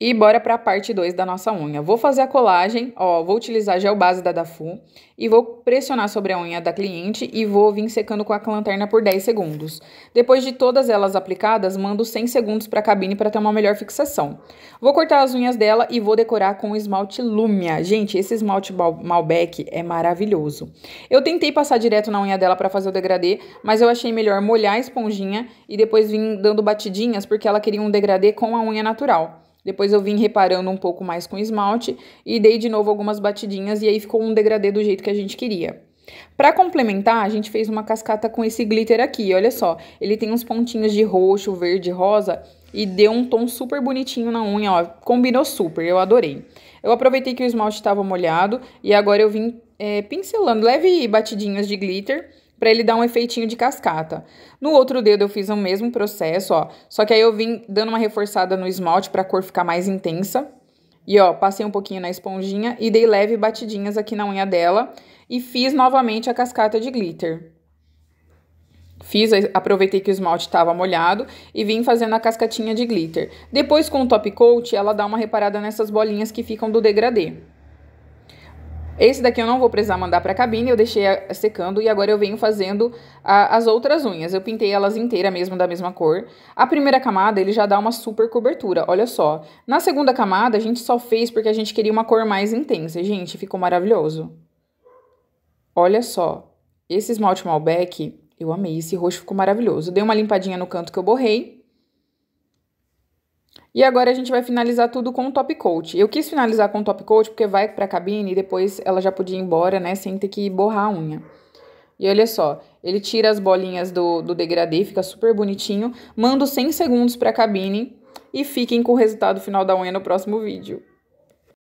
E bora para a parte 2 da nossa unha. Vou fazer a colagem, ó, vou utilizar gel base da Dafu e vou pressionar sobre a unha da cliente e vou vir secando com a lanterna por 10 segundos. Depois de todas elas aplicadas, mando 100 segundos para a cabine para ter uma melhor fixação. Vou cortar as unhas dela e vou decorar com esmalte Lumia. Gente, esse esmalte Malbec é maravilhoso. Eu tentei passar direto na unha dela para fazer o degradê, mas eu achei melhor molhar a esponjinha e depois vir dando batidinhas porque ela queria um degradê com a unha natural. Depois eu vim reparando um pouco mais com esmalte e dei de novo algumas batidinhas e aí ficou um degradê do jeito que a gente queria. Para complementar, a gente fez uma cascata com esse glitter aqui, olha só. Ele tem uns pontinhos de roxo, verde, rosa e deu um tom super bonitinho na unha, ó. Combinou super, eu adorei. Eu aproveitei que o esmalte estava molhado e agora eu vim é, pincelando leve batidinhas de glitter para ele dar um efeitinho de cascata. No outro dedo eu fiz o mesmo processo, ó, só que aí eu vim dando uma reforçada no esmalte para a cor ficar mais intensa. E ó, passei um pouquinho na esponjinha e dei leve batidinhas aqui na unha dela e fiz novamente a cascata de glitter. Fiz, aproveitei que o esmalte estava molhado e vim fazendo a cascatinha de glitter. Depois com o top coat, ela dá uma reparada nessas bolinhas que ficam do degradê. Esse daqui eu não vou precisar mandar para a cabine, eu deixei secando e agora eu venho fazendo a, as outras unhas. Eu pintei elas inteira mesmo, da mesma cor. A primeira camada, ele já dá uma super cobertura, olha só. Na segunda camada, a gente só fez porque a gente queria uma cor mais intensa. Gente, ficou maravilhoso. Olha só, esse esmalte Malbec, eu amei, esse roxo ficou maravilhoso. Dei uma limpadinha no canto que eu borrei. E agora a gente vai finalizar tudo com o top coat. Eu quis finalizar com o top coat porque vai para a cabine e depois ela já podia ir embora, né, sem ter que borrar a unha. E olha só, ele tira as bolinhas do, do degradê, fica super bonitinho. Mando 100 segundos para a cabine e fiquem com o resultado final da unha no próximo vídeo.